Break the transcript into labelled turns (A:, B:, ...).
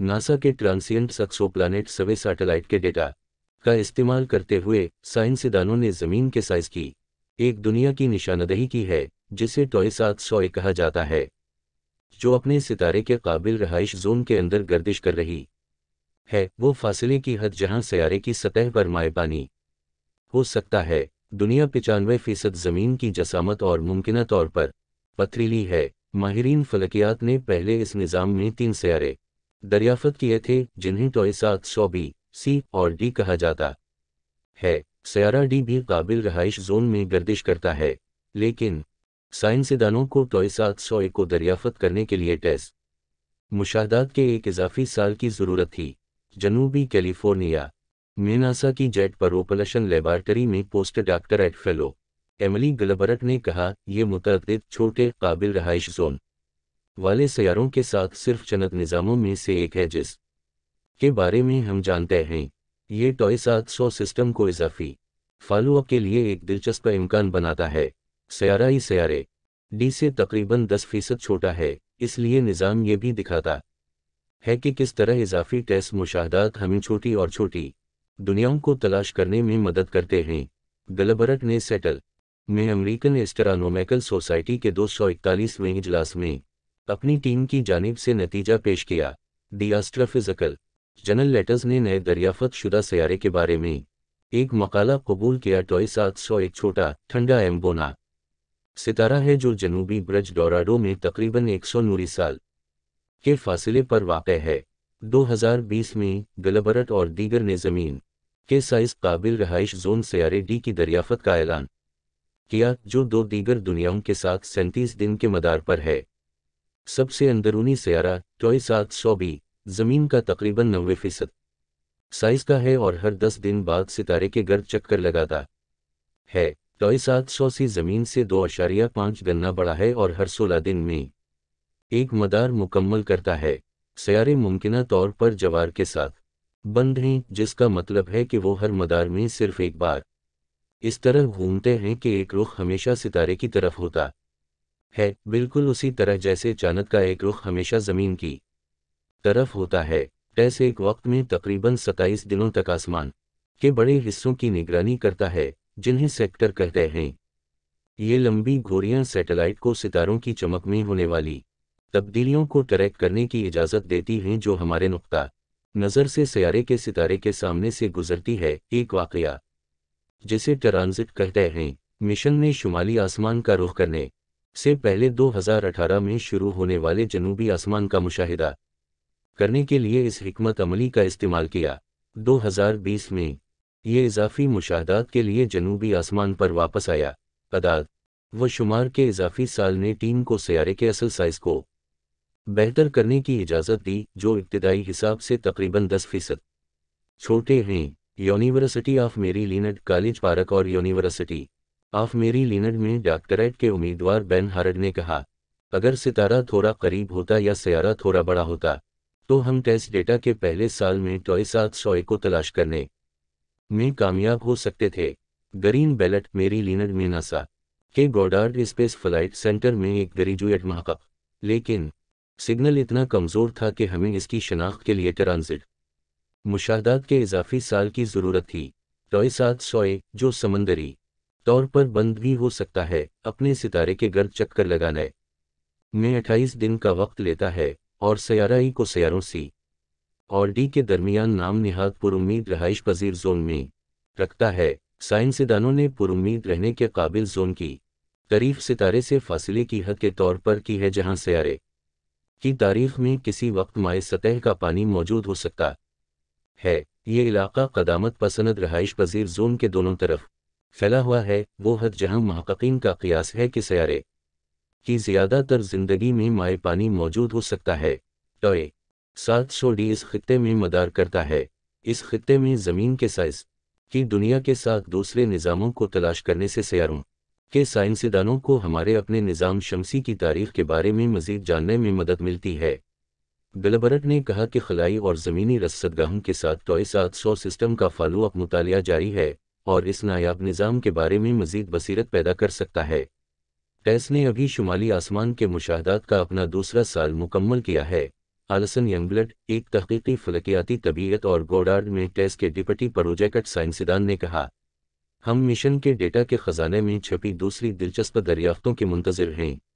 A: NASA के transient सक्सो सक्सोप्लानेट सवे satellite के डेटा का इस्तेमाल करते हुए साइंसदानों ने जमीन के साइज की एक दुनिया की निशानदही की है जिसे टॉय सात सौ कहा जाता है जो अपने सितारे के काबिल रहाइश जोन के अंदर गर्दिश कर रही है वो फासिले की हद जहां सयारे की सतह पर माए पानी हो सकता है दुनिया पिचानवे फीसद जमीन की जसामत और मुमकिन तौर पर पथरीली है माहरीन फलकियात ने पहले इस निज़ाम में तीन सयारे दरियाफत किए थे जिन्हें टॉय सात सौ बी सी और डी कहा जाता है सारा डी भी काबिल रहाइश जोन में गर्दिश करता है लेकिन साइंसदानों को टॉय सात सौ को दरियाफत करने के लिए टेस्ट मुशाहदात के एक इजाफी साल की ज़रूरत थी जनूबी कैलिफोर्निया मीनासा की जेट ओपलशन लेबार्टरी में post doctorate fellow Emily Gilbert ने कहा यह मुतद छोटे काबिल रहाइश जोन वाले सैारों के साथ सिर्फ चनक निज़ामों में से एक है जिस के बारे में हम जानते हैं ये टॉय सात सौ सिस्टम को इजाफी फॉलोअप के लिए एक दिलचस्प इम्कान बनाता है सयारा ही सयारे डी से तकरीबन 10 फीसद छोटा है इसलिए निज़ाम ये भी दिखाता है कि किस तरह इजाफी टेस्ट मुशाहदात हमें छोटी और छोटी दुनियाओं को तलाश करने में मदद करते हैं गलबरट ने सेटल में अमेरिकन एस्टरानोमेकल सोसाइटी के दो सौ इकतालीसवें इजलास में अपनी टीम की जानब से नतीजा पेश किया दी जनरल लेटर्स ने नए दरियाफत शुदा सयारे के बारे में एक मकाला कबूल किया टॉय सात सौ एक छोटा ठंडा एम्बोना सितारा है जो जनूबी ब्रज डोराडो में तकरीबन एक सौ नूरी साल के फासिले पर वाक़ है 2020 में गलबरट और दीगर ने ज़मीन के साइज काबिल रहाइश जोन सारे डी की दरियाफत का ऐलान किया जो दो दीगर दुनियाओं के साथ सैंतीस दिन के मदार पर है सबसे अंदरूनी सयारा टॉय सात सौ बी जमीन का तकरीबन नब्बे फीसद साइज का है और हर दस दिन बाद सितारे के गर्द चक्कर लगाता है टॉय सात सौ सी जमीन से दो अशारिया पांच गन्ना बड़ा है और हर सोलह दिन में एक मदार मुकम्मल करता है सयारे मुमकिन तौर पर जवार के साथ बंद हैं जिसका मतलब है कि वो हर मदार में सिर्फ एक बार इस तरह घूमते हैं कि एक रुख हमेशा सितारे की तरफ होता है बिल्कुल उसी तरह जैसे चाणक्य का एक रुख हमेशा जमीन की तरफ होता है ऐसे एक वक्त में तकरीबन सत्ताईस दिनों तक आसमान के बड़े हिस्सों की निगरानी करता है जिन्हें सेक्टर कहते हैं ये लंबी घोरियां सैटेलाइट को सितारों की चमक में होने वाली तब्दीलियों को ट्रैक करने की इजाज़त देती हैं जो हमारे नुकता नज़र से सारे के सितारे के सामने से गुजरती है एक वाकया जिसे ट्रांजिट कहते हैं मिशन ने शुमाली आसमान का रुख करने से पहले 2018 में शुरू होने वाले जनूबी आसमान का मुशाहिदा करने के लिए इस हमत अमली का इस्तेमाल किया 2020 में ये इजाफी मुशाहदात के लिए जनूबी आसमान पर वापस आया अदाद व शुमार के इजाफी साल ने टीम को सयारे के असल साइज को बेहतर करने की इजाज़त दी जो इब्तदाई हिसाब से तकरीबन 10 फीसद छोटे हैं university of Maryland college park और यूनिवर्सिटी ऑफ मेरी लीनड में डॉक्टरेट के उम्मीदवार बेन हारड ने कहा अगर सितारा थोड़ा करीब होता या सियारा थोड़ा बड़ा होता तो हम टेस्ट डेटा के पहले साल में टॉय सात सौ को तलाश करने में कामयाब हो सकते थे ग्रीन बेलट मेरी लीनड में नासा के गोडार्ड स्पेस फ्लाइट सेंटर में एक ग्रेजुएट महक लेकिन सिग्नल इतना कमज़ोर था कि हमें इसकी शनाख्त के लिए ट्रांजिट मुशाहदात के इजाफी साल की ज़रूरत थी टॉय सात सौ जो समंदरी तौर पर बंद भी हो सकता है अपने सितारे के गर्द चक्कर लगाने में अट्ठाईस दिन का वक्त लेता है और सयारा ई को सयारों सी और डी के दरमियान नाम निहाद पुरुद रहाइश पजीर जोन में रखता है साइंसदानों ने पुरुद रहने के काबिल जोन की तारीफ सितारे से फासिले की हद के तौर पर की है जहां सयारे की तारीफ में किसी वक्त माए सतह का पानी मौजूद हो सकता है ये इलाका कदामत पसंद रहाइश पजीर जोन के दोनों तरफ फैला हुआ है वो हद जहां महकिन का कयास है कि सयारे की ज्यादातर जिंदगी में माए पानी मौजूद हो सकता है टॉय सात सौ डी इस खत्े में मदार करता है इस खत्े में ज़मीन के साइज की दुनिया के साथ दूसरे निज़ामों को तलाश करने से सारों के साइंसदानों को हमारे अपने निज़ाम शमसी की तारीख के बारे में मजीद जानने में मदद मिलती है गलबरट ने कहा कि खलाई और ज़मीनी रसदगाहों के साथ टॉय सात सौ सिस्टम का फॉलो अप मुताल जारी है और इस नायाब निज़ाम के बारे में मजीद बसीरत पैदा कर सकता है टैस ने अभी शुमाली आसमान के मुशाहदात का अपना दूसरा साल मुकम्मल किया है आलसन यंगलट एक तहकीकी फलकियाती तबीयत और गोडार्ड में टैस के डिप्टी प्रोजेक्ट साइंसदान ने कहा हम मिशन के डेटा के ख़जाने में छपी दूसरी दिलचस्प दरियाफ्तों के मुंतजर हैं